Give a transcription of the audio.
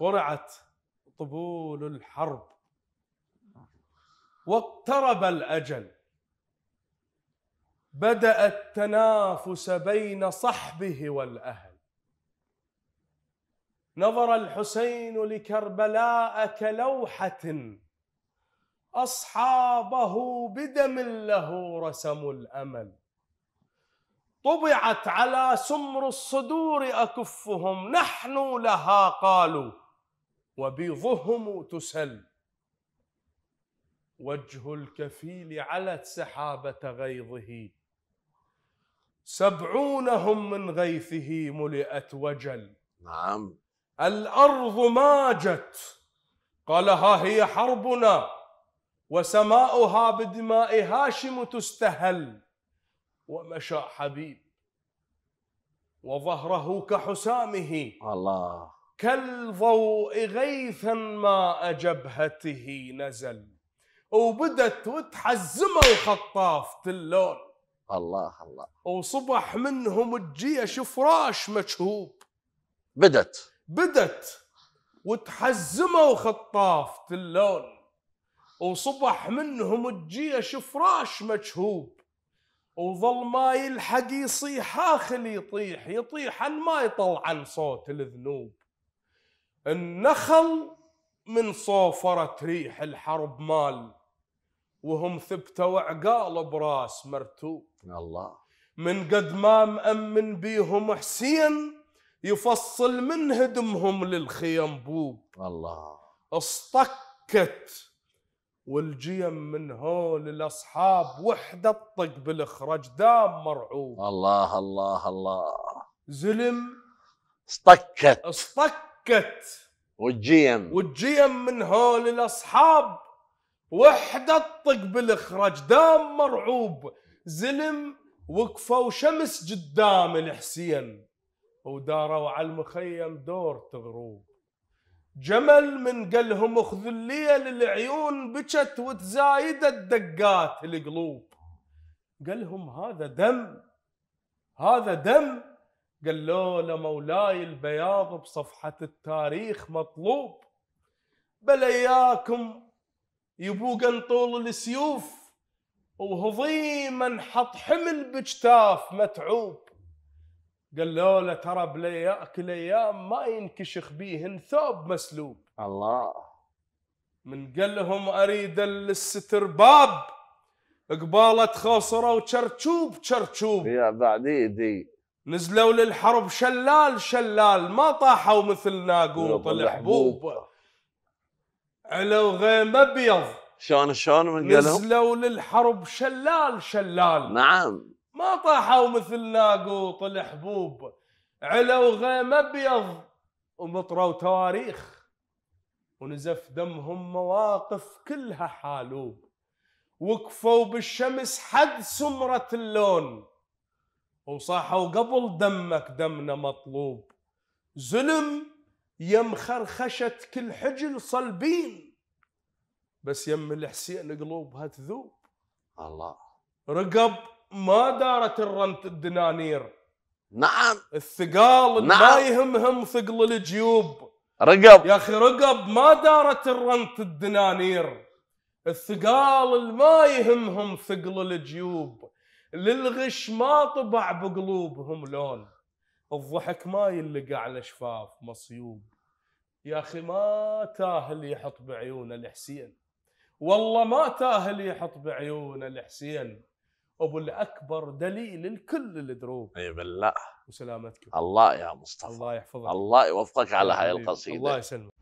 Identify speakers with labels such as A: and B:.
A: قرعت طبول الحرب واقترب الاجل بدا التنافس بين صحبه والاهل نظر الحسين لكربلاء كلوحه اصحابه بدم له رسم الامل طبعت على سمر الصدور اكفهم نحن لها قالوا وبيضهم تسل وجه الكفيل علت سحابة غيظه سبعونهم من غيثه ملئت وجل نعم الأرض ماجت قال ها هي حربنا وسماؤها بدماء هاشم تستهل ومشى حبيب وظهره كحسامه الله كالضوء غيثا ماء جبهته نزل وبدت وتحزمه خطافة اللون الله الله وصبح منهم الجيش فراش مشهوب بدت بدت وتحزمه خطافة اللون وصبح منهم الجيش فراش مشهوب وظل ما يلحق يصيح آخر يطيح يطيح ما يطلع عن صوت الذنوب النخل من صوفرة ريح الحرب مال وهم ثبتوا عقال براس مرتوب الله من قد ما مأمن بيهم حسين يفصل من هدمهم للخيم بوب الله اصطكت والجيم من هول الاصحاب وحده طق بالاخرج دام مرعوب الله الله الله زلم اصطكت اصطكت حكت والجي ام والجي ام من هول الاصحاب وحده طق بالاخرج دام مرعوب زلم وقفوا شمس قدام الحسين وداروا على المخيم دور تغروب جمل من قلهم اخذ الليل العيون بكت وتزايدت دقات القلوب قالهم هذا دم هذا دم قال له مولاي البياض بصفحة التاريخ مطلوب بل إياكم يبوق طول السيوف وهضيما حط حمل بجتاف متعوب قال لا ترى بلياك الايام ما ينكشخ بيهن ثوب مسلوب الله من قال لهم اريد للستر باب قبالة خاصرة وشرشوب شرشوب يا بعدي ايدي نزلوا للحرب شلال شلال ما طاحوا مثل ناقوط الحبوب علوا غيم ابيض شلون شلون من قالهم؟ نزلوا للحرب شلال شلال نعم ما طاحوا مثل ناقوط الحبوب علوا غيم ابيض ومطروا تواريخ ونزف دمهم مواقف كلها حالوب وقفوا بالشمس حد سمرة اللون وصاحوا قبل دمك دمنا مطلوب زلم يم خرخشة كل حجل صلبين بس يم الحسين قلوبها تذوب الله رقب ما دارت الرنت الدنانير نعم الثقال نعم. ما يهمهم ثقل الجيوب رقب يا اخي رقب ما دارت الرنت الدنانير الثقال ما يهمهم ثقل الجيوب للغش ما طبع بقلوبهم لون الضحك ما يلقى على شفاف مصيوب يا اخي ما تاهل يحط بعيونه الحسين والله ما تاهل يحط بعيونه الحسين ابو الاكبر دليل الكل الدروب اي بالله وسلامتك الله يا مصطفى الله يحفظك الله يوفقك على هاي القصيده الله يسلمك